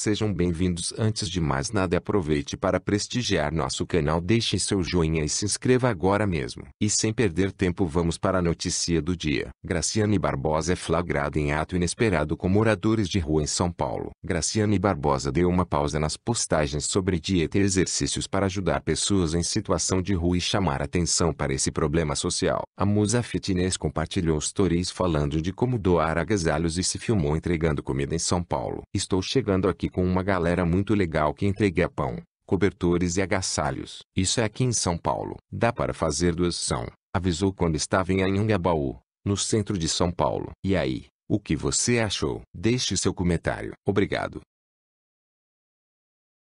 Sejam bem-vindos. Antes de mais nada, aproveite para prestigiar nosso canal, deixe seu joinha e se inscreva agora mesmo. E sem perder tempo, vamos para a notícia do dia. Graciane Barbosa é flagrada em ato inesperado com moradores de rua em São Paulo. Graciane Barbosa deu uma pausa nas postagens sobre dieta e exercícios para ajudar pessoas em situação de rua e chamar atenção para esse problema social. A musa fitness compartilhou stories falando de como doar agasalhos e se filmou entregando comida em São Paulo. Estou chegando aqui com uma galera muito legal que entreguei pão, cobertores e agasalhos. Isso é aqui em São Paulo. Dá para fazer doação, avisou quando estava em Anhangabaú, no centro de São Paulo. E aí, o que você achou? Deixe seu comentário. Obrigado.